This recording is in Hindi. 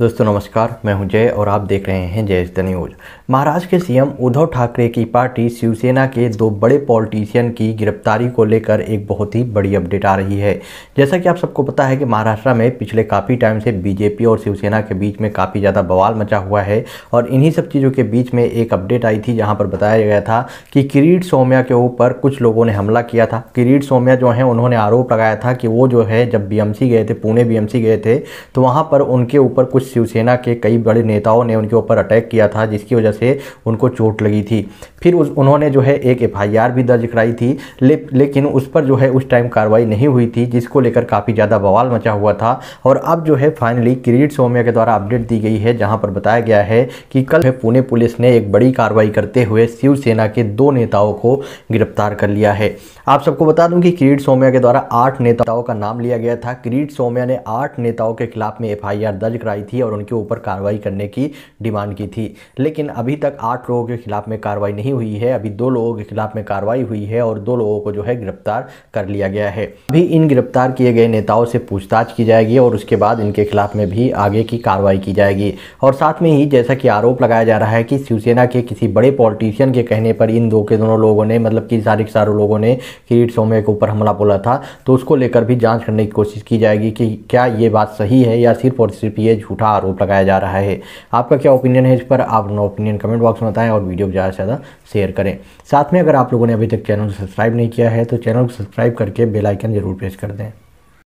दोस्तों नमस्कार मैं हूं जय और आप देख रहे हैं जय द न्यूज महाराष्ट्र के सीएम उद्धव ठाकरे की पार्टी शिवसेना के दो बड़े पॉलिटिशियन की गिरफ्तारी को लेकर एक बहुत ही बड़ी अपडेट आ रही है जैसा कि आप सबको पता है कि महाराष्ट्र में पिछले काफ़ी टाइम से बीजेपी और शिवसेना के बीच में काफ़ी ज़्यादा बवाल मचा हुआ है और इन्हीं सब चीज़ों के बीच में एक अपडेट आई थी जहाँ पर बताया गया था कि किरीट सौम्या के ऊपर कुछ लोगों ने हमला किया था किरीट सोम्या जो है उन्होंने आरोप लगाया था कि वो जो है जब बी गए थे पुणे बी गए थे तो वहाँ पर उनके ऊपर कुछ कुछ शिवसेना के कई बड़े नेताओं ने उनके ऊपर अटैक किया था जिसकी वजह से उनको चोट लगी थी फिर उस उन्होंने जो है एक एफ भी दर्ज कराई थी ले, लेकिन उस पर जो है उस टाइम कार्रवाई नहीं हुई थी जिसको लेकर काफ़ी ज़्यादा बवाल मचा हुआ था और अब जो है फाइनली किरीट सोमिया के द्वारा अपडेट दी गई है जहाँ पर बताया गया है कि कल पुणे पुलिस ने एक बड़ी कार्रवाई करते हुए शिवसेना के दो नेताओं को गिरफ्तार कर लिया है आप सबको बता दूं कि किरीट सोम्या के द्वारा आठ नेताओं का नाम लिया गया था किरीट सोम्या ने आठ नेताओं के खिलाफ में एफआईआर दर्ज कराई थी थी और उनके ऊपर कार्रवाई करने की डिमांड की थी लेकिन अभी तक आठ लोगों के खिलाफ में कार्रवाई नहीं हुई है अभी दो लोगों के खिलाफ में कार्रवाई हुई है और दो लोगों को जो है गिरफ्तार कर लिया गया है अभी इन गिरफ्तार किए गए नेताओं से पूछताछ की जाएगी और उसके बाद इनके खिलाफ में भी आगे की कार्रवाई की जाएगी और साथ में ही जैसा कि आरोप लगाया जा रहा है कि शिवसेना के किसी बड़े पॉलिटिशियन के कहने पर इन दो के दोनों लोगों ने मतलब कि सारे सारों लोगों ने किरीट सोमे के ऊपर हमला बोला था तो उसको लेकर भी जांच करने की कोशिश की जाएगी कि क्या ये बात सही है या सिर्फ और सिर्फ ये झूठा झूठा आरोप लगाया जा रहा है आपका क्या ओपिनियन है इस पर आप अपना ओपिनियन कमेंट बॉक्स में बताएं और वीडियो को ज़्यादा से ज़्यादा शेयर करें साथ में अगर आप लोगों ने अभी तक चैनल को सब्सक्राइब नहीं किया है तो चैनल को सब्सक्राइब करके बेलाइकन ज़रूर प्रेस कर दें